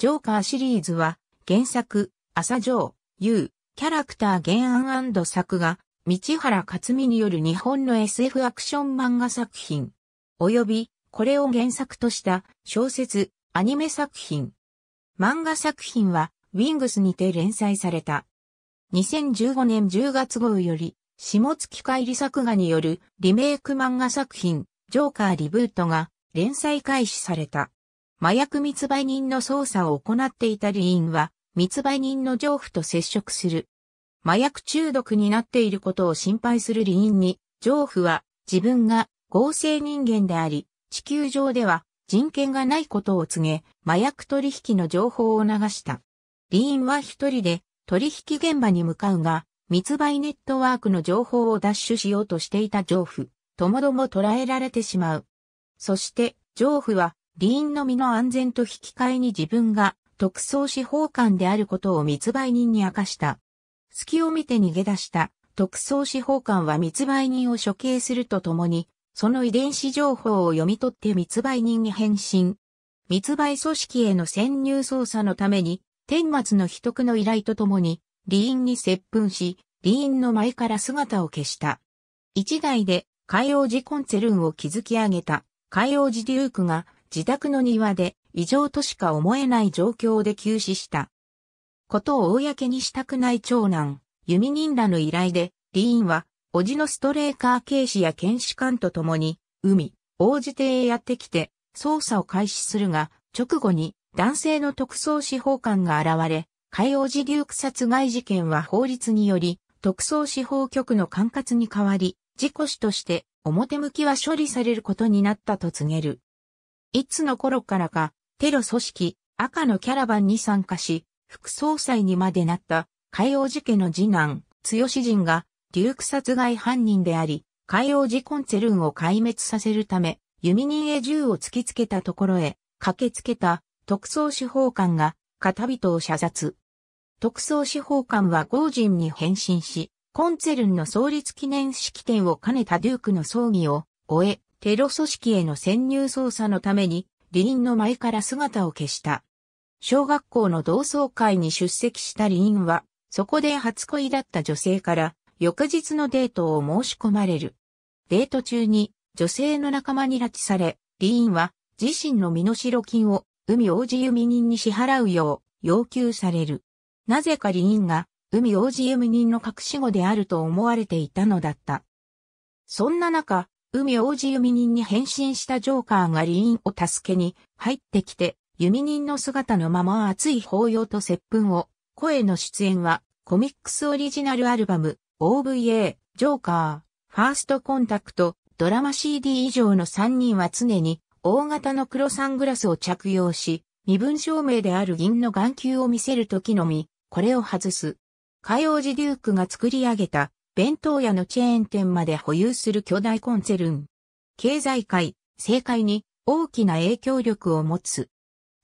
ジョーカーシリーズは、原作、朝ジョー、U、キャラクター原案作画、道原克美による日本の SF アクション漫画作品、及び、これを原作とした小説、アニメ作品。漫画作品は、ウィングスにて連載された。2015年10月号より、下月帰り作画によるリメイク漫画作品、ジョーカーリブートが連載開始された。麻薬密売人の捜査を行っていた理員は、密売人の情婦と接触する。麻薬中毒になっていることを心配する理員に、情婦は自分が合成人間であり、地球上では人権がないことを告げ、麻薬取引の情報を流した。理員は一人で取引現場に向かうが、密売ネットワークの情報を奪取しようとしていた情婦、ともども捕らえられてしまう。そして、情婦はリーンの身の安全と引き換えに自分が特捜司法官であることを密売人に明かした。隙を見て逃げ出した特捜司法官は密売人を処刑するとともに、その遺伝子情報を読み取って密売人に変身。密売組織への潜入捜査のために、天末の秘匿の依頼とともに、リーンに接吻し、リーンの前から姿を消した。一代で、海王寺コンツェルンを築き上げた、海王寺デュークが、自宅の庭で異常としか思えない状況で急死した。ことを公にしたくない長男、弓人らの依頼で、リーンは、叔父のストレーカー警視や検視官と共に、海、王子邸へやってきて、捜査を開始するが、直後に男性の特捜司法官が現れ、海王寺流区殺害事件は法律により、特捜司法局の管轄に代わり、事故死として表向きは処理されることになったと告げる。いつの頃からか、テロ組織、赤のキャラバンに参加し、副総裁にまでなった、海洋寺家の次男、強人が、デューク殺害犯人であり、海洋寺コンツェルンを壊滅させるため、弓人へ銃を突きつけたところへ、駆けつけた、特捜司法官が、片人を射殺。特捜司法官はゴージンに変身し、コンツェルンの創立記念式典を兼ねたデュークの葬儀を終え、テロ組織への潜入捜査のために、離ンの前から姿を消した。小学校の同窓会に出席した離ンは、そこで初恋だった女性から、翌日のデートを申し込まれる。デート中に、女性の仲間に拉致され、離ンは、自身の身代金を、海王子弓人に支払うよう、要求される。なぜか離ンが、海王子弓人の隠し子であると思われていたのだった。そんな中、海王子弓人に変身したジョーカーがリーンを助けに入ってきて、弓人の姿のまま熱い抱擁と接吻を、声の出演は、コミックスオリジナルアルバム、OVA、ジョーカー、ファーストコンタクト、ドラマ CD 以上の3人は常に、大型の黒サングラスを着用し、身分証明である銀の眼球を見せるときのみ、これを外す。海王子デュークが作り上げた弁当屋のチェーン店まで保有する巨大コンツェルン。経済界、政界に大きな影響力を持つ。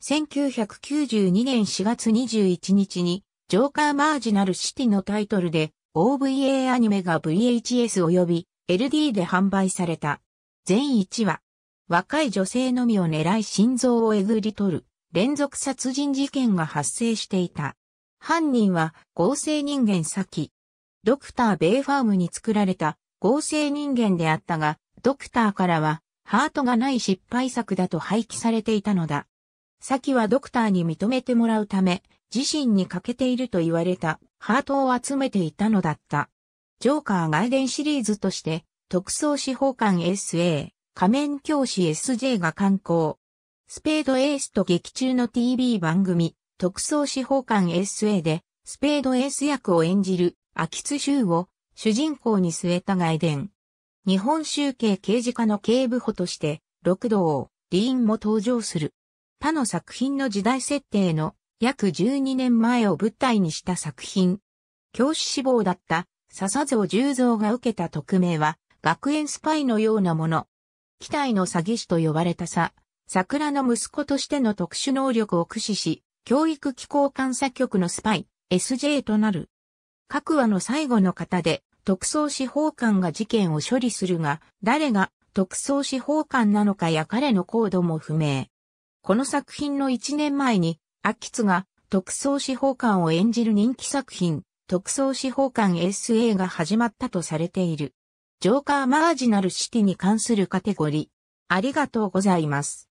1992年4月21日に、ジョーカーマージナルシティのタイトルで、OVA アニメが VHS 及び LD で販売された。全1話。若い女性のみを狙い心臓をえぐり取る連続殺人事件が発生していた。犯人は合成人間先、ドクター・ベイファームに作られた合成人間であったが、ドクターからは、ハートがない失敗作だと廃棄されていたのだ。サキはドクターに認めてもらうため、自身に欠けていると言われたハートを集めていたのだった。ジョーカーガデンシリーズとして、特捜司法官 SA、仮面教師 SJ が刊行。スペードエースと劇中の TV 番組、特捜司法官 SA で、スペードエース役を演じる秋津州を主人公に据えた外伝。日本集計刑事課の警部補として、六道、リーンも登場する。他の作品の時代設定の約12年前を舞台にした作品。教師志望だった笹蔵十蔵が受けた匿名は学園スパイのようなもの。機体の詐欺師と呼ばれたさ、桜の息子としての特殊能力を駆使し、教育機構監査局のスパイ、SJ となる。各話の最後の方で、特捜司法官が事件を処理するが、誰が特捜司法官なのかや彼の行動も不明。この作品の1年前に、秋津が特捜司法官を演じる人気作品、特捜司法官 SA が始まったとされている。ジョーカーマージナルシティに関するカテゴリー。ありがとうございます。